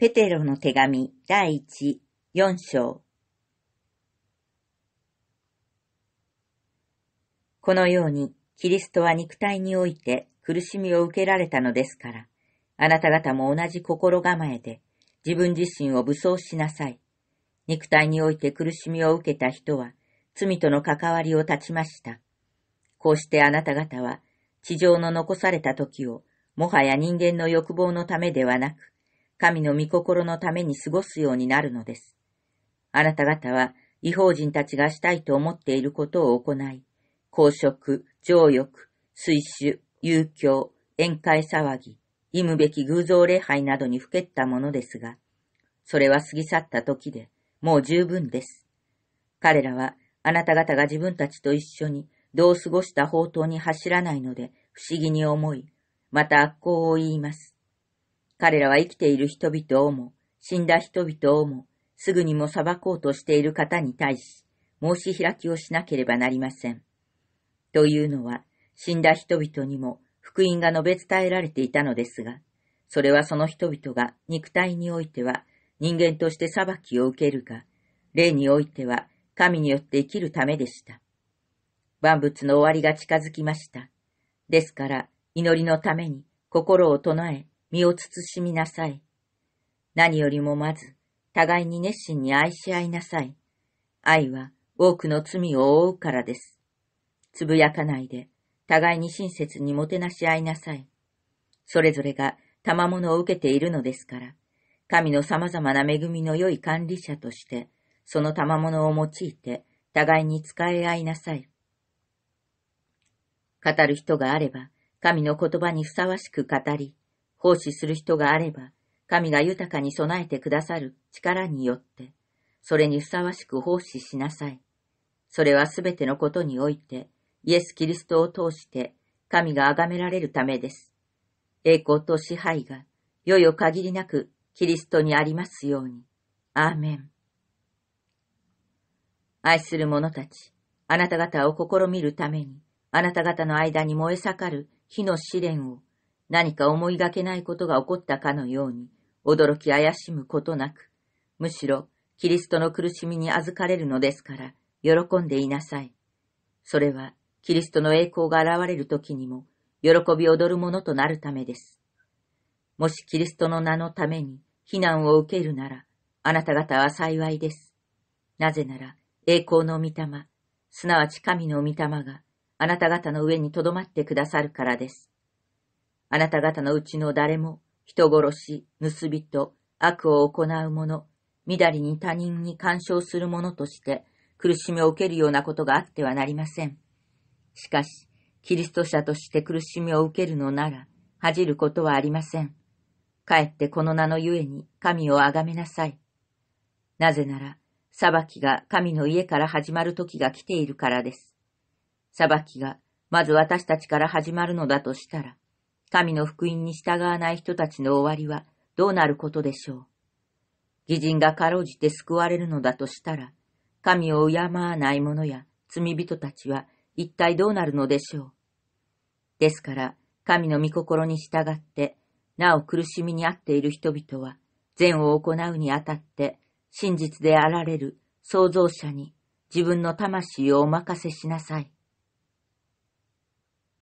ペテロの手紙第一、四章。このように、キリストは肉体において苦しみを受けられたのですから、あなた方も同じ心構えで、自分自身を武装しなさい。肉体において苦しみを受けた人は、罪との関わりを断ちました。こうしてあなた方は、地上の残された時を、もはや人間の欲望のためではなく、神の御心のために過ごすようになるのです。あなた方は、違法人たちがしたいと思っていることを行い、公職、情欲、水酒、遊興、宴会騒ぎ、忌むべき偶像礼拝などにふけったものですが、それは過ぎ去った時で、もう十分です。彼らは、あなた方が自分たちと一緒に、どう過ごした宝刀に走らないので、不思議に思い、また悪行を言います。彼らは生きている人々をも、死んだ人々をも、すぐにも裁こうとしている方に対し、申し開きをしなければなりません。というのは、死んだ人々にも福音が述べ伝えられていたのですが、それはその人々が肉体においては人間として裁きを受けるが、霊においては神によって生きるためでした。万物の終わりが近づきました。ですから、祈りのために心を唱え、身を慎みなさい。何よりもまず、互いに熱心に愛し合いなさい。愛は多くの罪を覆うからです。つぶやかないで、互いに親切にもてなし合いなさい。それぞれが賜物を受けているのですから、神の様々な恵みの良い管理者として、その賜物を用いて、互いに使い合いなさい。語る人があれば、神の言葉にふさわしく語り、奉仕する人があれば、神が豊かに備えてくださる力によって、それにふさわしく奉仕しなさい。それはすべてのことにおいて、イエス・キリストを通して神が崇められるためです。栄光と支配が、よよ限りなくキリストにありますように。アーメン。愛する者たち、あなた方を試みるために、あなた方の間に燃え盛る火の試練を何か思いがけないことが起こったかのように、驚き怪しむことなく、むしろキリストの苦しみに預かれるのですから、喜んでいなさい。それは、キリストの栄光が現れる時にも、喜び踊るものとなるためです。もしキリストの名のために非難を受けるなら、あなた方は幸いです。なぜなら、栄光の御霊、すなわち神の御霊が、あなた方の上にとどまってくださるからです。あなた方のうちの誰も、人殺し、盗人、悪を行う者、みだりに他人に干渉する者として、苦しみを受けるようなことがあってはなりません。しかし、キリスト者として苦しみを受けるのなら、恥じることはありません。かえってこの名のゆえに神をあがめなさい。なぜなら、裁きが神の家から始まる時が来ているからです。裁きがまず私たちから始まるのだとしたら、神の福音に従わない人たちの終わりはどうなることでしょう。義人がかろうじて救われるのだとしたら、神を敬わない者や罪人たちは一体どうなるのでしょう。ですから、神の御心に従って、なお苦しみにあっている人々は、善を行うにあたって、真実であられる創造者に自分の魂をお任せしなさい。